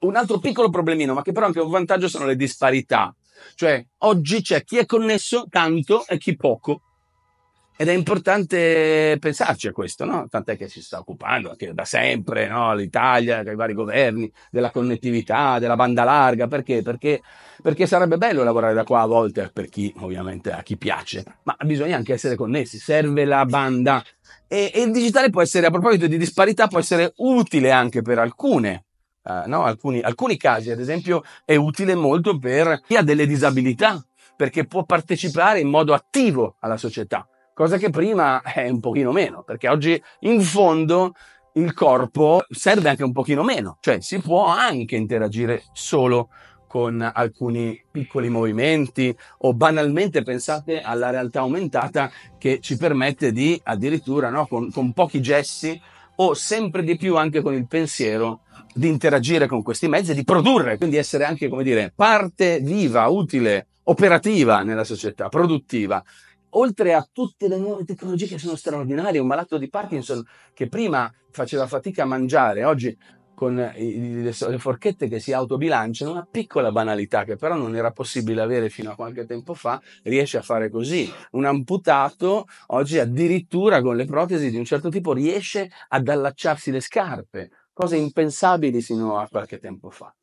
un altro piccolo problemino, ma che però è anche un vantaggio, sono le disparità. Cioè, oggi c'è chi è connesso tanto e chi poco. Ed è importante pensarci a questo, no? Tant'è che si sta occupando anche da sempre, no? L'Italia, i vari governi, della connettività, della banda larga. Perché? Perché, perché sarebbe bello lavorare da qua a volte per chi, ovviamente, a chi piace, ma bisogna anche essere connessi. Serve la banda. E, e il digitale può essere, a proposito di disparità, può essere utile anche per alcune uh, no? alcuni, alcuni casi, ad esempio, è utile molto per chi ha delle disabilità, perché può partecipare in modo attivo alla società, cosa che prima è un pochino meno, perché oggi in fondo il corpo serve anche un pochino meno, cioè si può anche interagire solo con alcuni piccoli movimenti o banalmente pensate alla realtà aumentata che ci permette di addirittura no, con, con pochi gesti o sempre di più anche con il pensiero di interagire con questi mezzi e di produrre, quindi essere anche, come dire, parte viva, utile, operativa nella società, produttiva. Oltre a tutte le nuove tecnologie che sono straordinarie, un malato di Parkinson che prima faceva fatica a mangiare, oggi con le, forchette che si autobilanciano, una piccola banalità che però non era possibile avere fino a qualche tempo fa, riesce a fare così. Un amputato oggi addirittura con le protesi di un certo tipo riesce ad allacciarsi le scarpe, cose impensabili sino a qualche tempo fa.